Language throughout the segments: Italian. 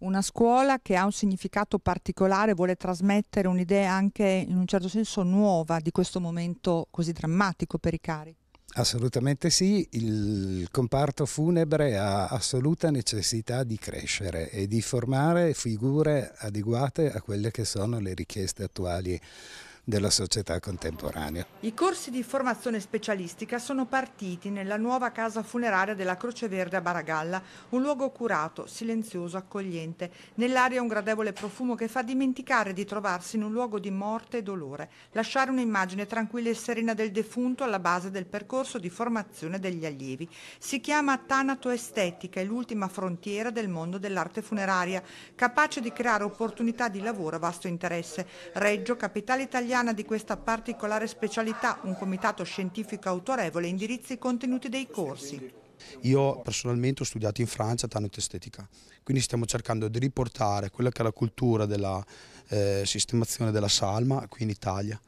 una scuola che ha un significato particolare, vuole trasmettere un'idea anche in un certo senso nuova di questo momento così drammatico per i cari. Assolutamente sì, il comparto funebre ha assoluta necessità di crescere e di formare figure adeguate a quelle che sono le richieste attuali della società contemporanea. I corsi di formazione specialistica sono partiti nella nuova casa funeraria della Croce Verde a Baragalla, un luogo curato, silenzioso, accogliente. Nell'aria un gradevole profumo che fa dimenticare di trovarsi in un luogo di morte e dolore, lasciare un'immagine tranquilla e serena del defunto alla base del percorso di formazione degli allievi. Si chiama Tanato Estetica è l'ultima frontiera del mondo dell'arte funeraria, capace di creare opportunità di lavoro a vasto interesse. Reggio, capitale italiana, italiana di questa particolare specialità, un comitato scientifico autorevole indirizza i contenuti dei corsi. Io personalmente ho studiato in Francia tanto estetica, quindi stiamo cercando di riportare quella che è la cultura della eh, sistemazione della salma qui in Italia.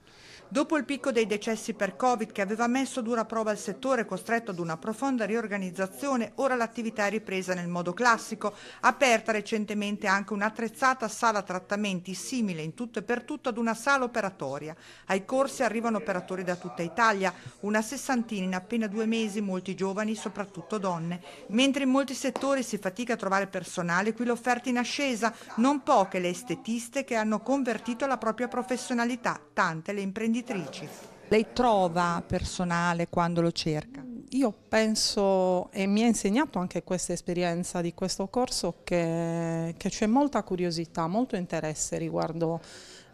Dopo il picco dei decessi per Covid che aveva messo a dura prova il settore costretto ad una profonda riorganizzazione, ora l'attività è ripresa nel modo classico, aperta recentemente anche un'attrezzata sala trattamenti simile in tutto e per tutto ad una sala operatoria. Ai corsi arrivano operatori da tutta Italia, una sessantina in appena due mesi, molti giovani, soprattutto donne. Mentre in molti settori si fatica a trovare personale, qui l'offerta in ascesa, non poche le estetiste che hanno convertito la propria professionalità, tante le imprenditori editrici. Lei trova personale quando lo cerca? Io penso, e mi ha insegnato anche questa esperienza di questo corso, che, che c'è molta curiosità, molto interesse riguardo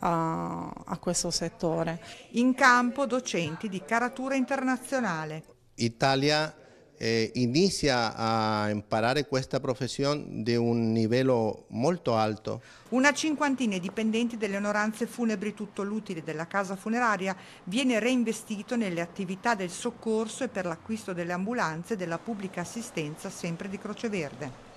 a, a questo settore. In campo docenti di caratura internazionale. Italia eh, inizia a imparare questa professione di un livello molto alto. Una cinquantina di dipendenti delle onoranze funebri tutto l'utile della casa funeraria viene reinvestito nelle attività del soccorso e per l'acquisto delle ambulanze della pubblica assistenza sempre di Croce Verde.